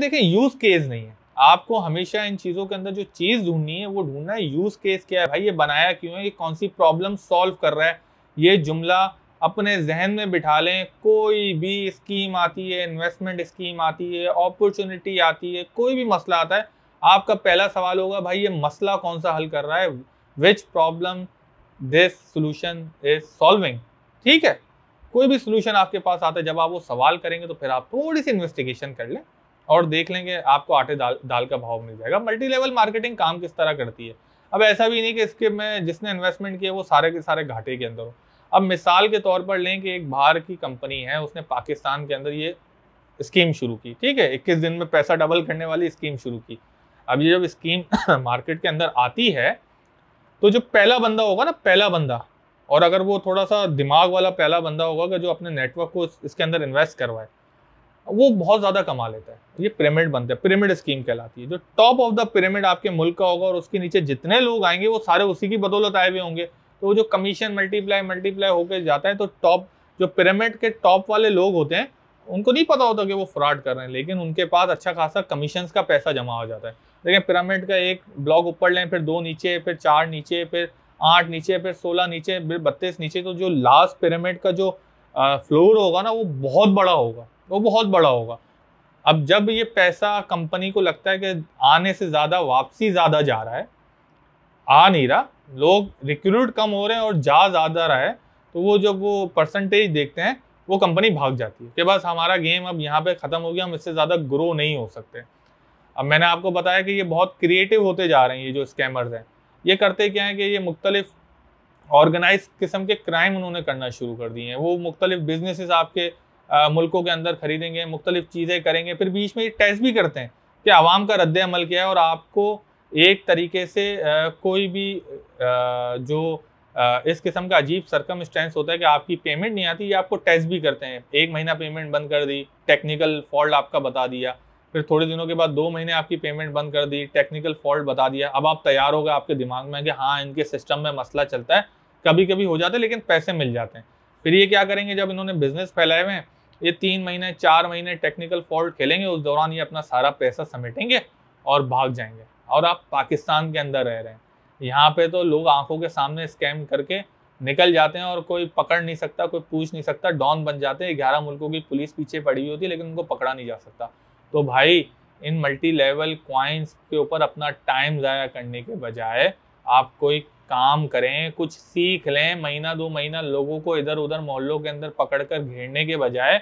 देखें use case नहीं है आपको हमेशा इन चीज़ों के अंदर जो चीज़ ढूंढनी है वो ढूंढना है यूज केस क्या है भाई ये बनाया क्यों है ये कौन सी प्रॉब्लम सॉल्व कर रहा है ये जुमला अपने जहन में बिठा लें कोई भी स्कीम आती है इन्वेस्टमेंट स्कीम आती है अपॉर्चुनिटी आती है कोई भी मसला आता है आपका पहला सवाल होगा भाई ये मसला कौन सा हल कर रहा है which problem this solution is solving ठीक है कोई भी सोल्यूशन आपके पास आता है जब आप वो सवाल करेंगे तो फिर आप थोड़ी सी इन्वेस्टिगेशन कर लें और देख लेंगे आपको आटे दाल दाल का भाव मिल जाएगा मल्टी लेवल मार्केटिंग काम किस तरह करती है अब ऐसा भी नहीं कि इसके में जिसने इन्वेस्टमेंट किया वो सारे के सारे घाटे के अंदर हो अब मिसाल के तौर पर लें कि एक बाहर की कंपनी है उसने पाकिस्तान के अंदर ये स्कीम शुरू की ठीक है इक्कीस दिन में पैसा डबल करने वाली स्कीम शुरू की अब ये जब स्कीम मार्केट के अंदर आती है तो जो पहला बंदा होगा ना पहला बंदा और अगर वो थोड़ा सा दिमाग वाला पहला बंदा होगा कि जो अपने नेटवर्क को इसके अंदर इन्वेस्ट करवाए वो बहुत ज़्यादा कमा लेता है ये पिरामिड बनता है पिरामिड स्कीम कहलाती है जो टॉप ऑफ द पिरामिड आपके मुल्क का होगा और उसके नीचे जितने लोग आएंगे वो सारे उसी की बदौलत आए हुए होंगे तो वो जो कमीशन मल्टीप्लाई मल्टीप्लाई होकर जाता है तो टॉप जो पिरामिड के टॉप वाले लोग होते हैं उनको नहीं पता होता कि वो फ्रॉड कर रहे हैं लेकिन उनके पास अच्छा खासा कमीशन का पैसा जमा हो जाता है देखिए पिरामिड का एक ब्लॉक ऊपर लें फिर दो नीचे फिर चार नीचे फिर आठ नीचे फिर सोलह नीचे फिर बत्तीस नीचे तो जो लास्ट पिरामिड का जो फ्लोर होगा ना वो बहुत बड़ा होगा वो बहुत बड़ा होगा अब जब ये पैसा कंपनी को लगता है कि आने से ज़्यादा वापसी ज़्यादा जा रहा है आ नहीं रहा लोग रिक्रूट कम हो रहे हैं और जा ज़्यादा रहा है तो वो जब वो परसेंटेज देखते हैं वो कंपनी भाग जाती है कि बस हमारा गेम अब यहाँ पे ख़त्म हो गया हम इससे ज़्यादा ग्रो नहीं हो सकते अब मैंने आपको बताया कि ये बहुत क्रिएटिव होते जा रहे हैं ये जो स्कैमर्स हैं ये करते क्या है कि ये मुख्तलिफ ऑर्गेनाइज किस्म के क्राइम उन्होंने करना शुरू कर दिए हैं वो मुख्तलिफ बिजनेसेस आपके मुल्कों के अंदर खरीदेंगे मुख्तलिफ चीज़ें करेंगे फिर बीच में ये टेस्ट भी करते हैं कि आवाम का रद्द अमल क्या है और आपको एक तरीके से कोई भी जो इस किस्म का अजीब सरकम होता है कि आपकी पेमेंट नहीं आती ये आपको टेस्ट भी करते हैं एक महीना पेमेंट बंद कर दी टेक्निकल फॉल्ट आपका बता दिया फिर थोड़े दिनों के बाद दो महीने आपकी पेमेंट बंद कर दी टेक्निकल फॉल्ट बता दिया अब आप तैयार हो गए आपके दिमाग में कि हाँ इनके सिस्टम में मसला चलता है कभी कभी हो जाता है लेकिन पैसे मिल जाते हैं फिर ये क्या करेंगे जब इन्होंने बिजनेस फैलाए हुए हैं ये तीन महीने चार महीने टेक्निकल फॉल्ट खेलेंगे उस दौरान ये अपना सारा पैसा समेटेंगे और भाग जाएंगे और आप पाकिस्तान के अंदर रह रहे हैं यहाँ पे तो लोग आंखों के सामने स्कैम करके निकल जाते हैं और कोई पकड़ नहीं सकता कोई पूछ नहीं सकता डॉन बन जाते हैं ग्यारह मुल्कों की पुलिस पीछे पड़ी हुई होती है लेकिन उनको पकड़ा नहीं जा सकता तो भाई इन मल्टी लेवल क्वाइंस के ऊपर अपना टाइम ज़ाया करने के बजाय आप कोई काम करें कुछ सीख लें महीना दो महीना लोगों को इधर उधर मोहल्लों के अंदर पकड़ कर घेरने के बजाय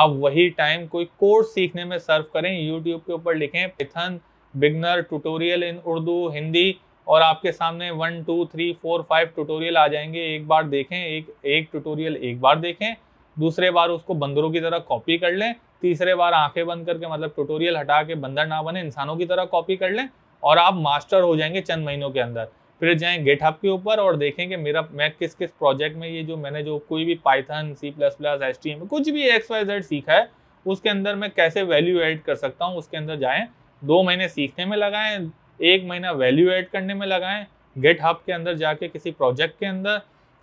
आप वही टाइम कोई कोर्स सीखने में सर्व करें यूट्यूब के ऊपर लिखें python beginner tutorial in Urdu Hindi और आपके सामने one two three four five tutorial आ जाएंगे एक बार देखें एक एक ट्यूटोरियल एक बार देखें दूसरे बार उसको बंदरों की तरह कॉपी कर लें तीसरे बार आंखें बंद करके मतलब ट्यूटोरियल हटा के बंदर ना बने इंसानों की तरह कॉपी कर लें और आप मास्टर हो जाएंगे चंद महीनों के अंदर फिर जाएँ गेटहब के ऊपर और देखें कि मेरा मैं किस किस प्रोजेक्ट में ये जो मैंने जो कोई भी python C plus plus S T M कुछ भी एक्स वाई जेड सीखा है उसके अंदर मैं कैसे वैल्यू ऐड कर सकता हूँ उसके अंदर जाएँ दो महीने सीखने में लगाएं एक महीना वैल्यू ऐड करने में लगाएं गेट हब के अंदर जाके किसी प्रोजेक्ट के अंदर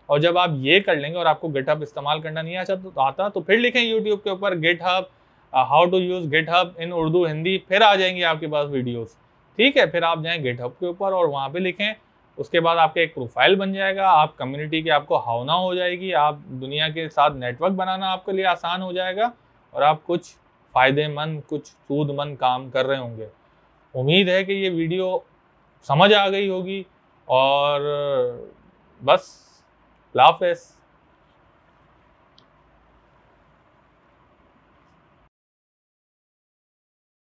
और जब आप ये कर लेंगे और आपको गेट हब इस्तेमाल करना नहीं आता तो आता तो फिर लिखें यूट्यूब के ऊपर GitHub how to use GitHub in Urdu Hindi फिर आ जाएंगी आपके पास वीडियोज़ ठीक है फिर आप जाएँ गेट हब के ऊपर और वहाँ पर लिखें उसके बाद आपका एक प्रोफाइल बन जाएगा आप कम्युनिटी की आपको हावना हो जाएगी आप दुनिया के साथ नेटवर्क बनाना आपके लिए आसान हो जाएगा और आप कुछ फ़ायदेमंद कुछ सूदमंद काम कर रहे होंगे उम्मीद है कि ये वीडियो समझ आ गई होगी और बस लाफेज़